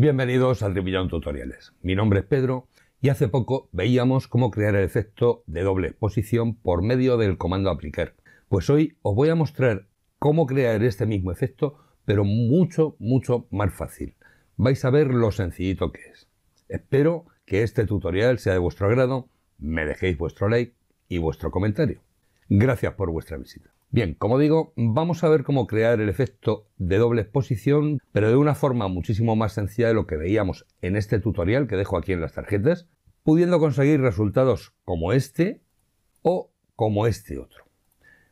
Bienvenidos al Tribillón Tutoriales. Mi nombre es Pedro y hace poco veíamos cómo crear el efecto de doble exposición por medio del comando aplicar. Pues hoy os voy a mostrar cómo crear este mismo efecto, pero mucho, mucho más fácil. Vais a ver lo sencillito que es. Espero que este tutorial sea de vuestro agrado, me dejéis vuestro like y vuestro comentario. Gracias por vuestra visita. Bien, como digo, vamos a ver cómo crear el efecto de doble exposición, pero de una forma muchísimo más sencilla de lo que veíamos en este tutorial que dejo aquí en las tarjetas, pudiendo conseguir resultados como este o como este otro.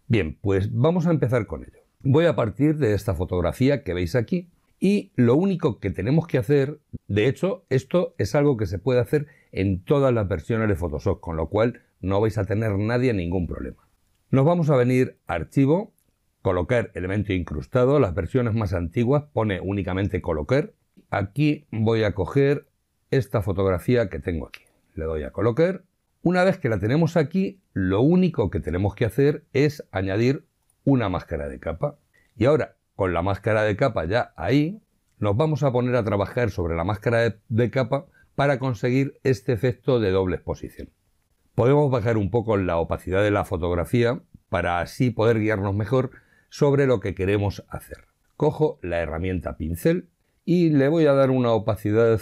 Bien, pues vamos a empezar con ello. Voy a partir de esta fotografía que veis aquí y lo único que tenemos que hacer, de hecho, esto es algo que se puede hacer en todas las versiones de Photoshop, con lo cual no vais a tener nadie ningún problema. Nos vamos a venir a archivo, colocar elemento incrustado, las versiones más antiguas pone únicamente colocar. Aquí voy a coger esta fotografía que tengo aquí. Le doy a colocar. Una vez que la tenemos aquí, lo único que tenemos que hacer es añadir una máscara de capa. Y ahora, con la máscara de capa ya ahí, nos vamos a poner a trabajar sobre la máscara de, de capa para conseguir este efecto de doble exposición. Podemos bajar un poco la opacidad de la fotografía para así poder guiarnos mejor sobre lo que queremos hacer. Cojo la herramienta pincel y le voy a dar una opacidad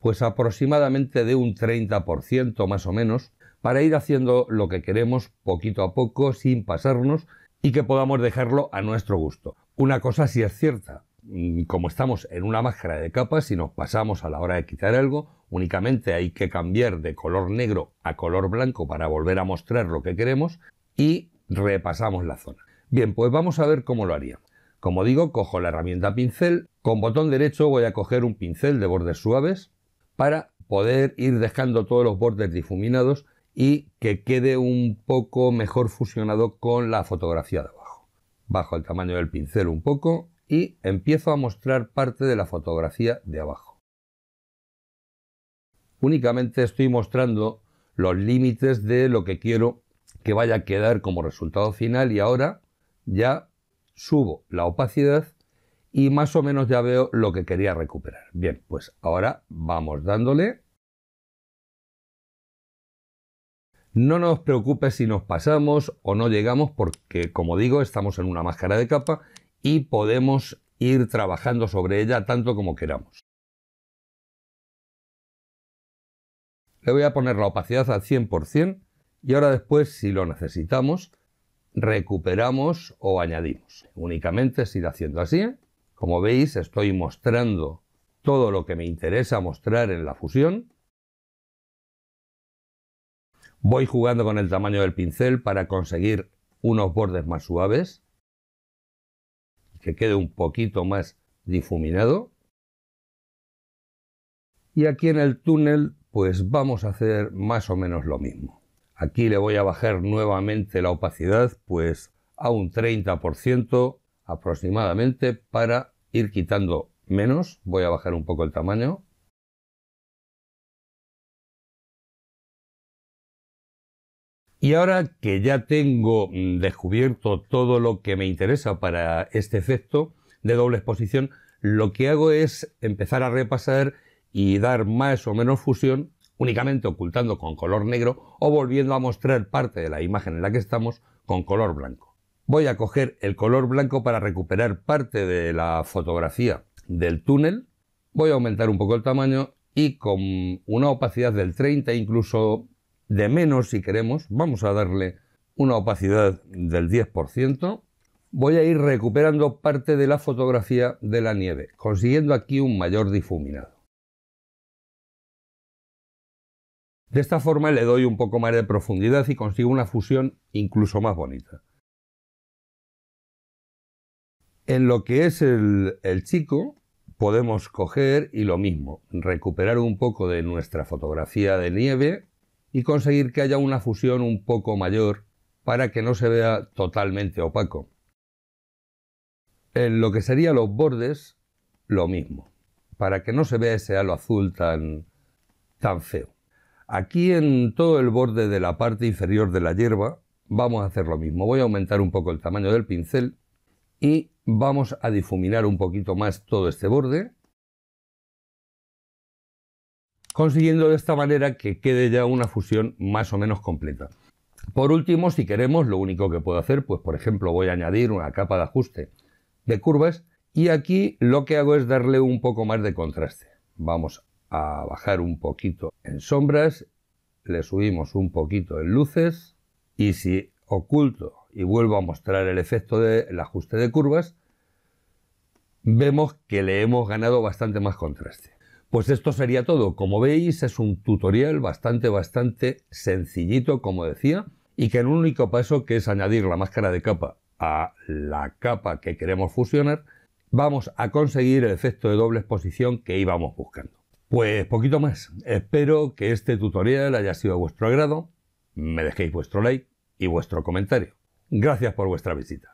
pues aproximadamente de un 30% más o menos para ir haciendo lo que queremos poquito a poco sin pasarnos y que podamos dejarlo a nuestro gusto. Una cosa sí es cierta, Mm, como estamos en una máscara de capas, y nos pasamos a la hora de quitar algo, únicamente hay que cambiar de color negro a color blanco para volver a mostrar lo que queremos y repasamos la zona. Bien, pues vamos a ver cómo lo haría Como digo, cojo la herramienta pincel, con botón derecho voy a coger un pincel de bordes suaves para poder ir dejando todos los bordes difuminados y que quede un poco mejor fusionado con la fotografía de abajo. Bajo el tamaño del pincel un poco y empiezo a mostrar parte de la fotografía de abajo. Únicamente estoy mostrando los límites de lo que quiero que vaya a quedar como resultado final y ahora ya subo la opacidad y más o menos ya veo lo que quería recuperar. Bien, pues ahora vamos dándole. No nos preocupe si nos pasamos o no llegamos porque, como digo, estamos en una máscara de capa y podemos ir trabajando sobre ella tanto como queramos. Le voy a poner la opacidad al 100% y ahora después, si lo necesitamos, recuperamos o añadimos. Únicamente si lo haciendo así. Como veis, estoy mostrando todo lo que me interesa mostrar en la fusión. Voy jugando con el tamaño del pincel para conseguir unos bordes más suaves que quede un poquito más difuminado. Y aquí en el túnel pues vamos a hacer más o menos lo mismo. Aquí le voy a bajar nuevamente la opacidad pues a un 30% aproximadamente para ir quitando menos. Voy a bajar un poco el tamaño Y ahora que ya tengo mm, descubierto todo lo que me interesa para este efecto de doble exposición, lo que hago es empezar a repasar y dar más o menos fusión, únicamente ocultando con color negro o volviendo a mostrar parte de la imagen en la que estamos con color blanco. Voy a coger el color blanco para recuperar parte de la fotografía del túnel, voy a aumentar un poco el tamaño y con una opacidad del 30 incluso de menos si queremos, vamos a darle una opacidad del 10%, voy a ir recuperando parte de la fotografía de la nieve, consiguiendo aquí un mayor difuminado. De esta forma le doy un poco más de profundidad y consigo una fusión incluso más bonita. En lo que es el, el chico, podemos coger y lo mismo, recuperar un poco de nuestra fotografía de nieve y conseguir que haya una fusión un poco mayor para que no se vea totalmente opaco. En lo que serían los bordes, lo mismo, para que no se vea ese halo azul tan, tan feo. Aquí en todo el borde de la parte inferior de la hierba vamos a hacer lo mismo. Voy a aumentar un poco el tamaño del pincel y vamos a difuminar un poquito más todo este borde consiguiendo de esta manera que quede ya una fusión más o menos completa. Por último, si queremos, lo único que puedo hacer, pues por ejemplo voy a añadir una capa de ajuste de curvas y aquí lo que hago es darle un poco más de contraste. Vamos a bajar un poquito en sombras, le subimos un poquito en luces y si oculto y vuelvo a mostrar el efecto del ajuste de curvas, vemos que le hemos ganado bastante más contraste. Pues esto sería todo. Como veis, es un tutorial bastante, bastante sencillito, como decía, y que el único paso que es añadir la máscara de capa a la capa que queremos fusionar, vamos a conseguir el efecto de doble exposición que íbamos buscando. Pues poquito más. Espero que este tutorial haya sido a vuestro agrado. Me dejéis vuestro like y vuestro comentario. Gracias por vuestra visita.